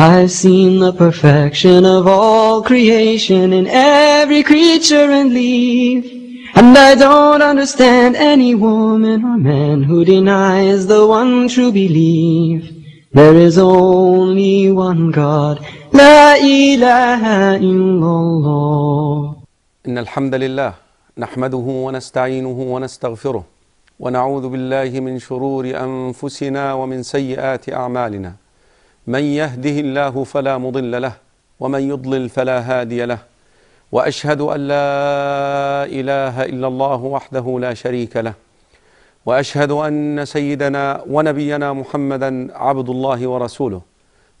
I've seen the perfection of all creation in every creature and leaf. And I don't understand any woman or man who denies the one true belief. There is only one God. لا إله إلا الله. إن الحمد لله نحمده ونستعينه ونستغفره ونعوذ بالله من شرور أنفسنا ومن سيئات أعمالنا. من يهده الله فلا مضل له ومن يضلل فلا هادي له واشهد ان لا اله الا الله وحده لا شريك له واشهد ان سيدنا ونبينا محمدا عبد الله ورسوله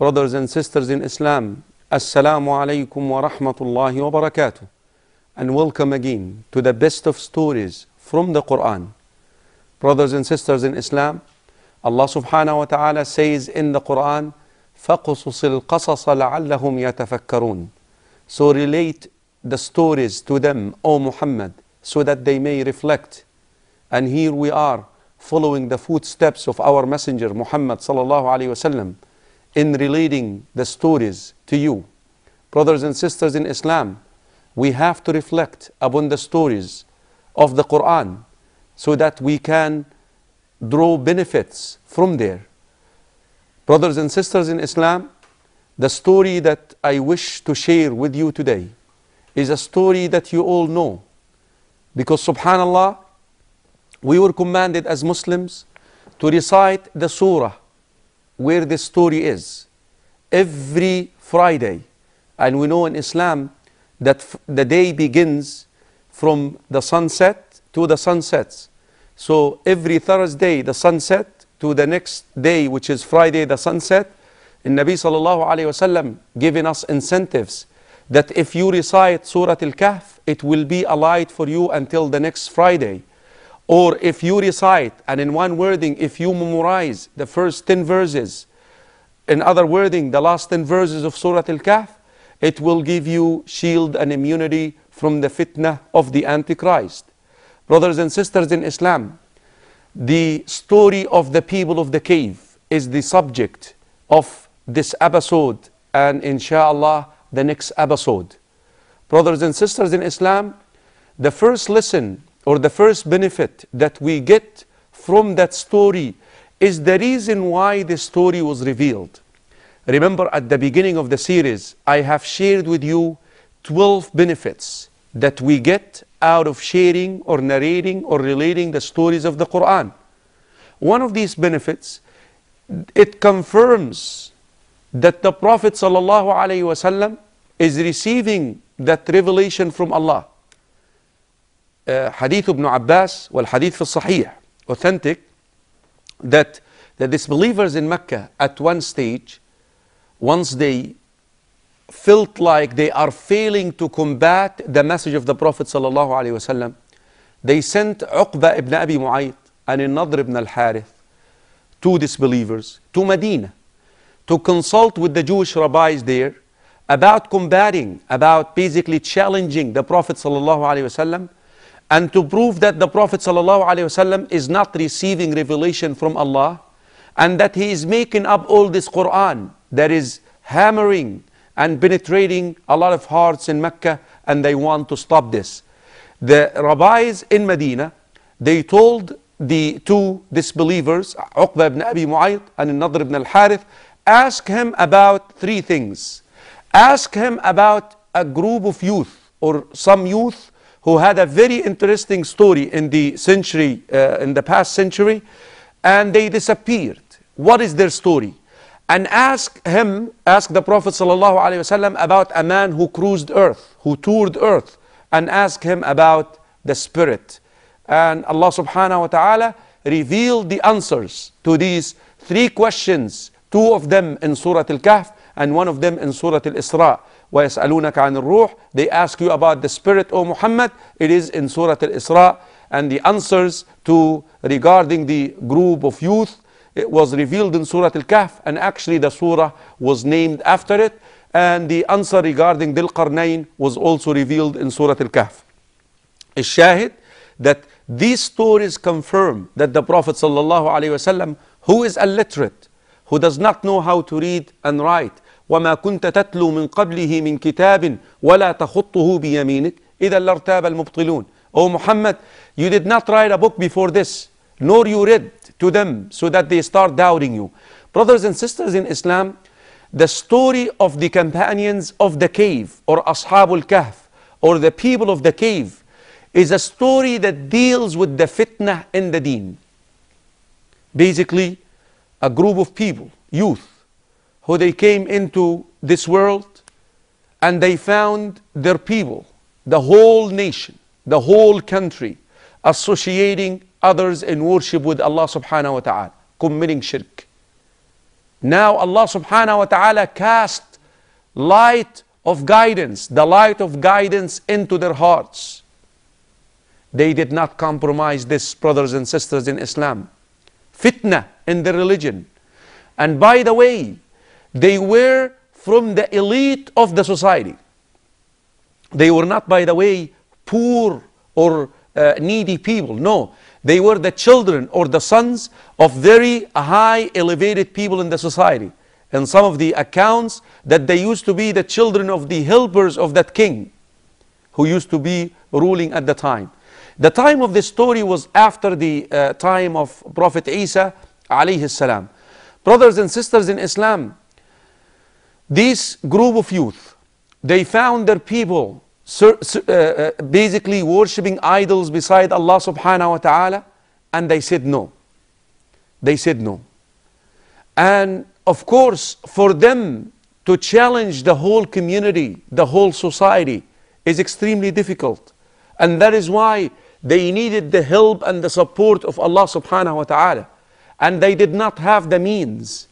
brothers and sisters in islam السلام عليكم ورحمه الله وبركاته and welcome again to the best of stories from the quran brothers and sisters in islam allah subhanahu wa ta'ala says in the quran فقصص القصص لعلهم يتفكرون So relate the stories to them, O Muhammad, so that they may reflect. And here we are following the footsteps of our messenger Muhammad الله عليه وسلم in relating the stories to you. Brothers and sisters in Islam, we have to reflect upon the stories of the Quran so that we can draw benefits from there. Brothers and sisters in Islam, the story that I wish to share with you today is a story that you all know. Because subhanAllah, we were commanded as Muslims to recite the surah where this story is every Friday. And we know in Islam that the day begins from the sunset to the sunsets. So every Thursday, the sunset, to the next day, which is Friday, the sunset, and Nabi sallallahu alayhi wasallam giving us incentives that if you recite Surah Al-Kahf, it will be a light for you until the next Friday. Or if you recite, and in one wording, if you memorize the first 10 verses, in other wording, the last 10 verses of Surah Al-Kahf, it will give you shield and immunity from the fitna of the Antichrist. Brothers and sisters in Islam, the story of the people of the cave is the subject of this episode and inshallah the next episode. Brothers and sisters in Islam, the first lesson or the first benefit that we get from that story is the reason why the story was revealed. Remember at the beginning of the series, I have shared with you 12 benefits that we get out of sharing or narrating or relating the stories of the Quran. One of these benefits, it confirms that the Prophet ﷺ is receiving that revelation from Allah. Uh, hadith ibn Abbas, well, hadith for Sahih, authentic, that the disbelievers in Mecca at one stage, once they felt like they are failing to combat the message of the Prophet ﷺ, they sent Uqba ibn Abi Mu'ayt and Nadr ibn al-Harith, two disbelievers, to Medina to consult with the Jewish rabbis there about combating, about basically challenging the Prophet ﷺ and to prove that the Prophet ﷺ is not receiving revelation from Allah and that he is making up all this Quran that is hammering and penetrating a lot of hearts in Mecca and they want to stop this. The rabbis in Medina, they told the two disbelievers, Uqba ibn Abi Mu'ayt and Nadr ibn al-Harith, ask him about three things. Ask him about a group of youth or some youth who had a very interesting story in the century, uh, in the past century, and they disappeared. What is their story? and ask him, ask the Prophet wasallam about a man who cruised earth, who toured earth, and ask him about the spirit. And Allah subhanahu wa ta'ala revealed the answers to these three questions, two of them in Surah Al-Kahf and one of them in Surah Al-Isra. وَيَسْأَلُونَكَ عَنِ الرُّوحِ They ask you about the spirit, O Muhammad. It is in Surah Al-Isra. And the answers to regarding the group of youth was revealed in Surah Al-Kahf and actually the surah was named after it and the answer regarding Dil Qarnayn was also revealed in Surah Al-Kahf. Shahid that these stories confirm that the Prophet sallallahu alaihi wasallam, who is illiterate, who does not know how to read and write, وما كنت تتلو من قبله من كتاب ولا تخطه بيمينك إذا لارتاب المبطلون. O Muhammad, you did not write a book before this, nor you read to them so that they start doubting you. Brothers and sisters in Islam, the story of the companions of the cave or Ashabul Kahf or the people of the cave is a story that deals with the fitna in the deen. Basically, a group of people, youth, who they came into this world and they found their people, the whole nation, the whole country, associating others in worship with Allah subhanahu wa ta'ala, committing shirk. Now Allah subhanahu wa ta'ala cast light of guidance, the light of guidance into their hearts. They did not compromise this, brothers and sisters in Islam. Fitna in their religion. And by the way, they were from the elite of the society. They were not, by the way, poor or uh, needy people. No, they were the children or the sons of very high elevated people in the society. And some of the accounts that they used to be the children of the helpers of that king who used to be ruling at the time. The time of this story was after the uh, time of Prophet Isa alayhi salam. Brothers and sisters in Islam, this group of youth, they found their people uh, uh, basically worshipping idols beside Allah subhanahu wa ta'ala? And they said no. They said no. And of course, for them to challenge the whole community, the whole society, is extremely difficult. And that is why they needed the help and the support of Allah subhanahu wa ta'ala. And they did not have the means.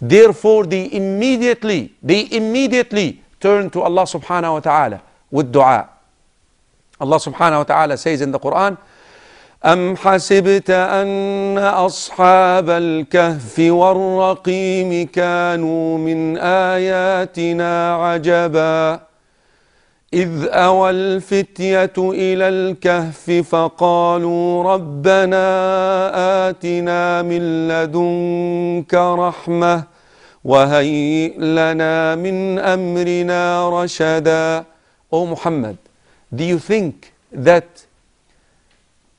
Therefore, they immediately, they immediately turned to Allah subhanahu wa ta'ala. والدعاء الله سبحانه وتعالى says in the Quran أم حسبت أن أصحاب الكهف والرقيم كانوا من آياتنا عجبا إذ أوى الفتية إلى الكهف فقالوا ربنا آتنا من لدنك رحمة وهيئ لنا من أمرنا رشداً O Muhammad, do you think that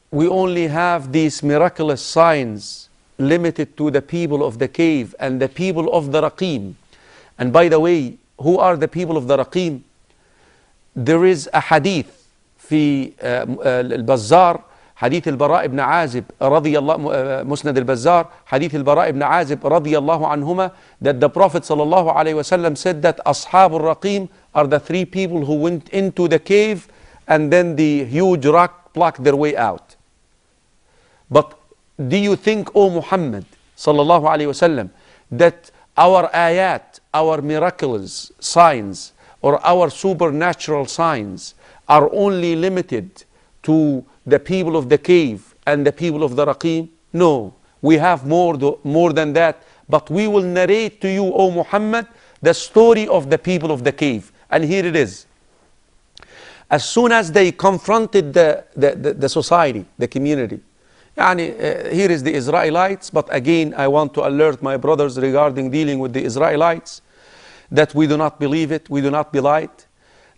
we only have these miraculous signs limited to the people of the cave and the people of the Raqim? And by the way, who are the people of the Raqim? There is a hadith في البزار حديث البراء بن عازب رضي الله مسند البزار حديث البراء بن عازب رضي الله عنهما that the Prophet صلى الله عليه وسلم said that أصحاب الرقيم are the three people who went into the cave and then the huge rock blocked their way out. But do you think, O Muhammad sallallahu wasallam, that our ayat, our miraculous signs, or our supernatural signs are only limited to the people of the cave and the people of the raqim? No, we have more, more than that. But we will narrate to you, O Muhammad, the story of the people of the cave and here it is. As soon as they confronted the, the, the, the society, the community, يعني, uh, here is the Israelites, but again, I want to alert my brothers regarding dealing with the Israelites that we do not believe it, we do not belie it.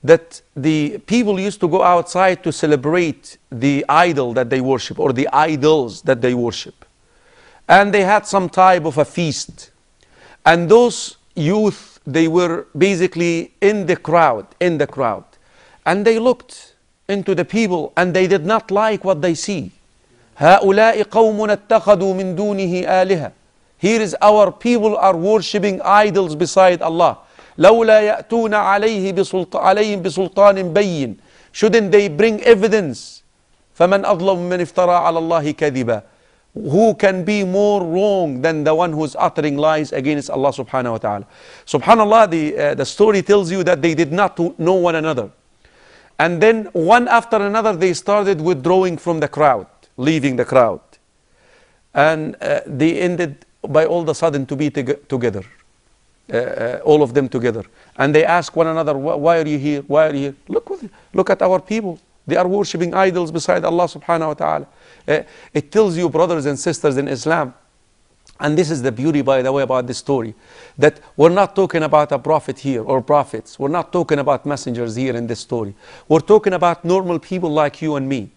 That the people used to go outside to celebrate the idol that they worship or the idols that they worship. And they had some type of a feast. And those youth they were basically in the crowd, in the crowd. And they looked into the people and they did not like what they see. هؤلاء قوم من دونه Here is our people are worshipping idols beside Allah. لولا يأتون عليه بسلط عليهم بسلطان بين. Shouldn't they bring evidence? فمن أظلم من افترى على الله كذبا. Who can be more wrong than the one who's uttering lies against Allah subhanahu wa ta'ala? Subhanallah, the, uh, the story tells you that they did not know one another. And then one after another, they started withdrawing from the crowd, leaving the crowd. And uh, they ended by all of a sudden to be together. Uh, uh, all of them together. And they ask one another, why are you here? Why are you here? Look, look at our people. They are worshipping idols beside Allah subhanahu wa ta'ala. Uh, it tells you, brothers and sisters in Islam, and this is the beauty, by the way, about this story that we're not talking about a prophet here or prophets. We're not talking about messengers here in this story. We're talking about normal people like you and me.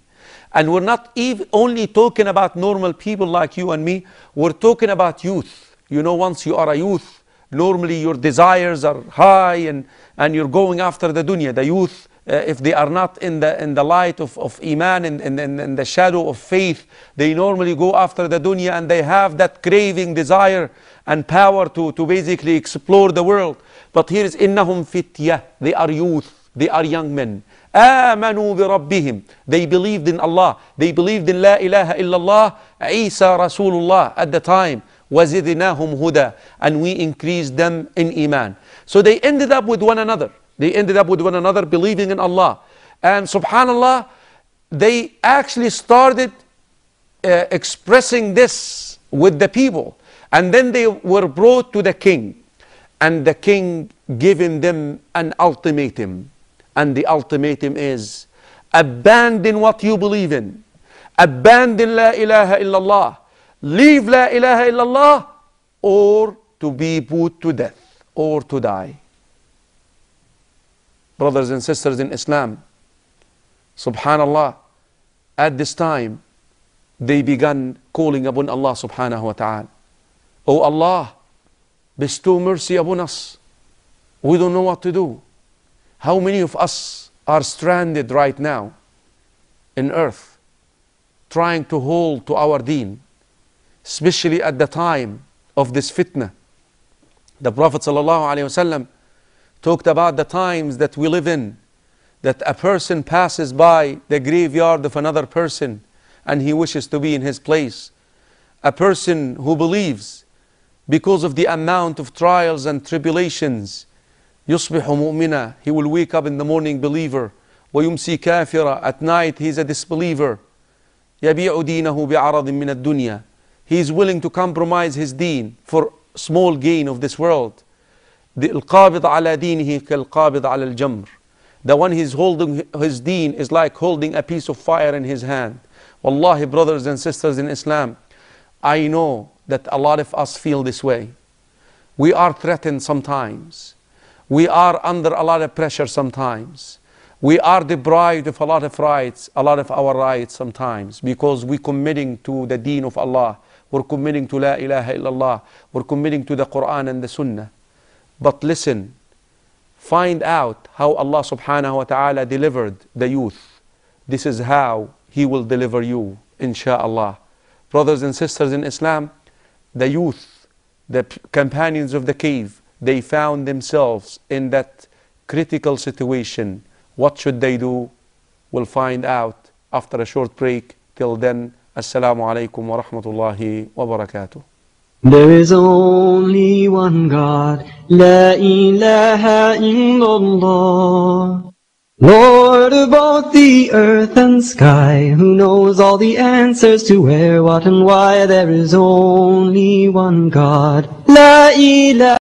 And we're not even only talking about normal people like you and me, we're talking about youth. You know, once you are a youth, normally your desires are high and, and you're going after the dunya. The youth uh, if they are not in the, in the light of, of Iman, in, in, in the shadow of faith, they normally go after the dunya and they have that craving, desire, and power to, to basically explore the world. But here innahum فتية They are youth, they are young men. آمنوا بربهم They believed in Allah. They believed in لا إله إلا الله عيسى رسول الله at the time. وزدناهم هدى And we increased them in Iman. So they ended up with one another. They ended up with one another believing in Allah. And subhanAllah, they actually started uh, expressing this with the people. And then they were brought to the king. And the king giving them an ultimatum. And the ultimatum is abandon what you believe in. Abandon La ilaha illallah. Leave La ilaha illallah or to be put to death or to die brothers and sisters in Islam. Subhanallah, at this time, they began calling upon Allah subhanahu wa ta'ala. Oh Allah, bestow mercy upon us. We don't know what to do. How many of us are stranded right now in earth, trying to hold to our deen, especially at the time of this fitna? The Prophet sallallahu alayhi wa sallam talked about the times that we live in, that a person passes by the graveyard of another person and he wishes to be in his place. A person who believes because of the amount of trials and tribulations, يصبح مؤمنا, he will wake up in the morning believer. ويمسي كافرا, at night he is a disbeliever. يبيع دينه بعرض من الدنيا. He is willing to compromise his deen for small gain of this world. The al-qabid ala dinihi kal-qabid al-jamr. The one he's holding his deen is like holding a piece of fire in his hand. Wallahi, brothers and sisters in Islam, I know that a lot of us feel this way. We are threatened sometimes. We are under a lot of pressure sometimes. We are deprived of a lot of rights, a lot of our rights sometimes because we're committing to the deen of Allah. We're committing to La ilaha illallah. We're committing to the Quran and the Sunnah. But listen, find out how Allah subhanahu wa ta'ala delivered the youth. This is how He will deliver you, insha'Allah. Brothers and sisters in Islam, the youth, the companions of the cave, they found themselves in that critical situation. What should they do? We'll find out after a short break. Till then, Assalamu alaikum wa rahmatullahi wa barakatuh. There is only one God, La ilaha illallah. Lord of both the earth and sky, who knows all the answers to where, what, and why, there is only one God. La ilaha